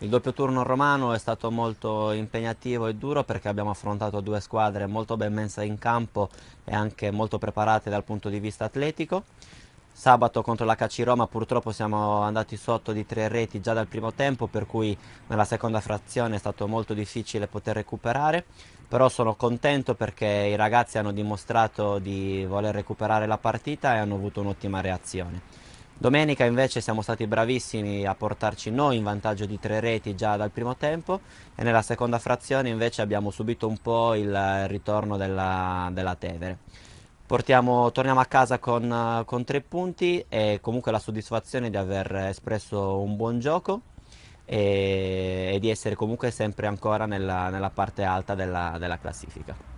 Il doppio turno romano è stato molto impegnativo e duro perché abbiamo affrontato due squadre molto ben messe in campo e anche molto preparate dal punto di vista atletico. Sabato contro la Caci Roma purtroppo siamo andati sotto di tre reti già dal primo tempo per cui nella seconda frazione è stato molto difficile poter recuperare però sono contento perché i ragazzi hanno dimostrato di voler recuperare la partita e hanno avuto un'ottima reazione. Domenica invece siamo stati bravissimi a portarci noi in vantaggio di tre reti già dal primo tempo e nella seconda frazione invece abbiamo subito un po' il ritorno della, della Tevere. Portiamo, torniamo a casa con, con, tre punti e comunque la soddisfazione di aver espresso un buon gioco e, e di essere comunque sempre ancora nella, nella parte alta della, della classifica.